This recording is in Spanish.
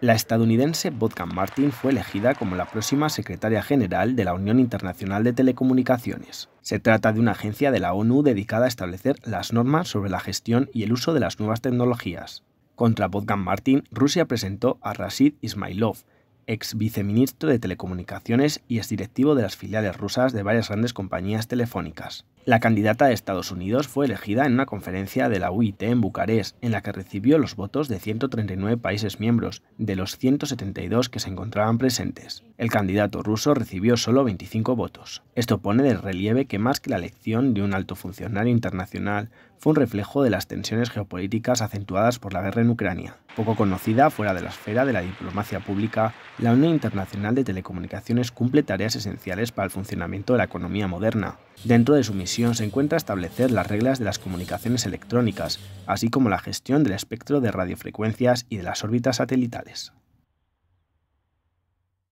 La estadounidense vodkan Martin fue elegida como la próxima secretaria general de la Unión Internacional de Telecomunicaciones. Se trata de una agencia de la ONU dedicada a establecer las normas sobre la gestión y el uso de las nuevas tecnologías. Contra vodkan Martin, Rusia presentó a Rashid Ismailov, ex viceministro de Telecomunicaciones y directivo de las filiales rusas de varias grandes compañías telefónicas. La candidata de Estados Unidos fue elegida en una conferencia de la UIT en Bucarest, en la que recibió los votos de 139 países miembros, de los 172 que se encontraban presentes. El candidato ruso recibió solo 25 votos. Esto pone de relieve que más que la elección de un alto funcionario internacional fue un reflejo de las tensiones geopolíticas acentuadas por la guerra en Ucrania. Poco conocida fuera de la esfera de la diplomacia pública, la Unión Internacional de Telecomunicaciones cumple tareas esenciales para el funcionamiento de la economía moderna. Dentro de su misión se encuentra establecer las reglas de las comunicaciones electrónicas, así como la gestión del espectro de radiofrecuencias y de las órbitas satelitales.